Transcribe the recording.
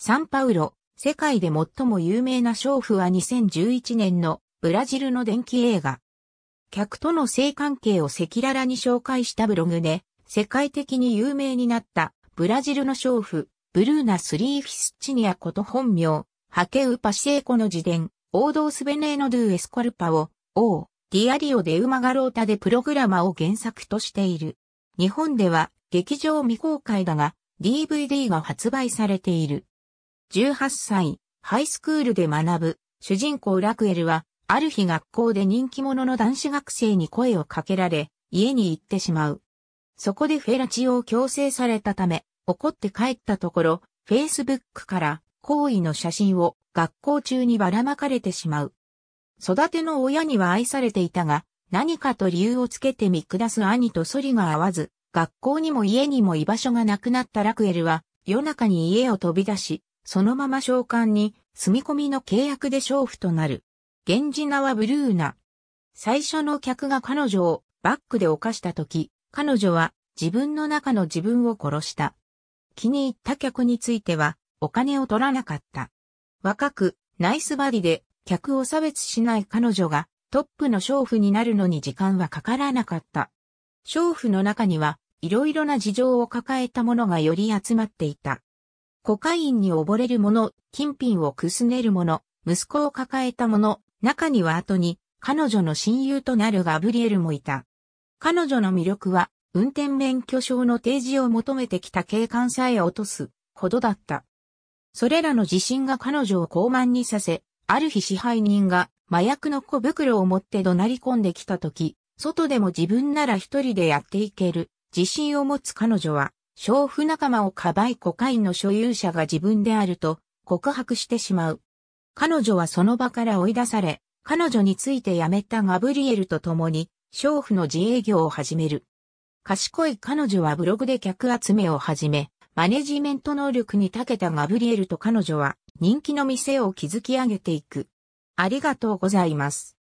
サンパウロ、世界で最も有名な娼婦は2011年のブラジルの電気映画。客との性関係を赤裸々に紹介したブログで、世界的に有名になったブラジルの娼婦、ブルーナ・スリーフィスチニアこと本名、ハケウ・パシエコの自伝、王道スベネーノ・ドゥ・エスコルパを、王、ディアリオ・デウマガロータでプログラマを原作としている。日本では劇場未公開だが、DVD が発売されている。18歳、ハイスクールで学ぶ、主人公ラクエルは、ある日学校で人気者の男子学生に声をかけられ、家に行ってしまう。そこでフェラチオを強制されたため、怒って帰ったところ、Facebook から行為の写真を学校中にばらまかれてしまう。育ての親には愛されていたが、何かと理由をつけて見下す兄とソりが合わず、学校にも家にも居場所がなくなったラクエルは、夜中に家を飛び出し、そのまま召喚に、住み込みの契約で娼婦となる。源氏名はブルーナ。最初の客が彼女をバックで犯した時、彼女は自分の中の自分を殺した。気に入った客については、お金を取らなかった。若く、ナイスバディで、客を差別しない彼女が、トップの娼婦になるのに時間はかからなかった。娼婦の中には、いろいろな事情を抱えた者がより集まっていた。コカインに溺れる者、金品をくすねる者、息子を抱えた者、中には後に、彼女の親友となるガブリエルもいた。彼女の魅力は、運転免許証の提示を求めてきた警官さえ落とすほどだった。それらの自信が彼女を傲慢にさせ、ある日支配人が麻薬の小袋を持って怒鳴り込んできた時、外でも自分なら一人でやっていける自信を持つ彼女は娼婦仲間をかばいコカインの所有者が自分であると告白してしまう。彼女はその場から追い出され、彼女について辞めたガブリエルと共に、娼婦の自営業を始める。賢い彼女はブログで客集めを始め、マネジメント能力に長けたガブリエルと彼女は人気の店を築き上げていく。ありがとうございます。